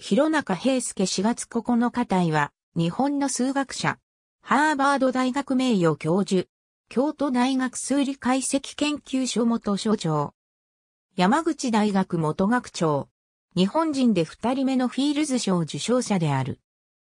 広中平介4月9日隊は、日本の数学者、ハーバード大学名誉教授、京都大学数理解析研究所元所長、山口大学元学長、日本人で二人目のフィールズ賞受賞者である。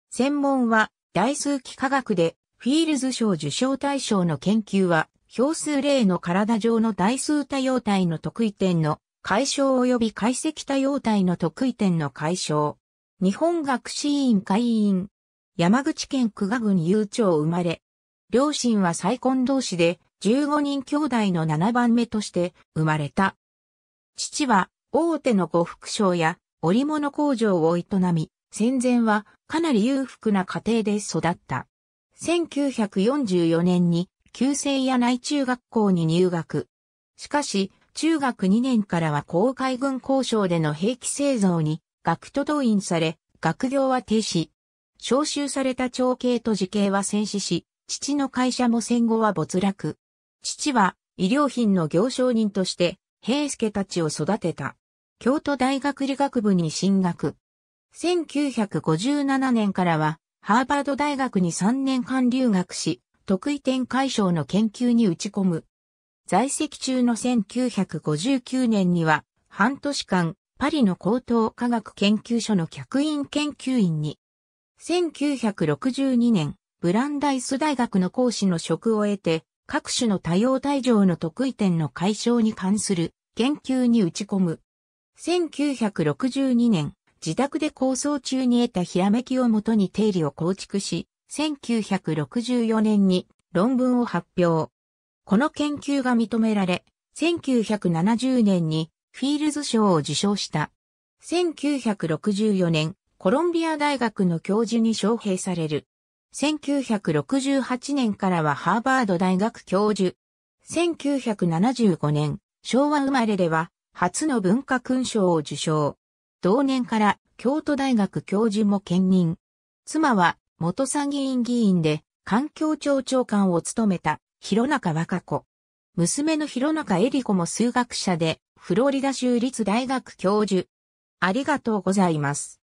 専門は、大数期科学で、フィールズ賞受賞対象の研究は、表数例の体上の大数多様体の特異点の解消及び解析多様体の得意点の解消。日本学士院会員。山口県久我郡有町生まれ。両親は再婚同士で、15人兄弟の7番目として生まれた。父は大手の呉服商や織物工場を営み、戦前はかなり裕福な家庭で育った。1944年に旧姓屋内中学校に入学。しかし、中学2年からは航海軍交渉での兵器製造に学徒動員され、学業は停止。召集された長兄と時兄は戦死し、父の会社も戦後は没落。父は医療品の行商人として、平助たちを育てた。京都大学理学部に進学。1957年からは、ハーバード大学に3年間留学し、得意点解消の研究に打ち込む。在籍中の1959年には、半年間、パリの高等科学研究所の客員研究員に、1962年、ブランダイス大学の講師の職を得て、各種の多様体上の得意点の解消に関する研究に打ち込む。1962年、自宅で構想中に得たひらめきをもとに定理を構築し、1964年に論文を発表。この研究が認められ、1970年にフィールズ賞を受賞した。1964年、コロンビア大学の教授に招聘される。1968年からはハーバード大学教授。1975年、昭和生まれでは、初の文化勲章を受賞。同年から京都大学教授も兼任。妻は元参議院議員で環境庁長官を務めた広中和歌子。娘の広中恵里子も数学者で、フロリダ州立大学教授。ありがとうございます。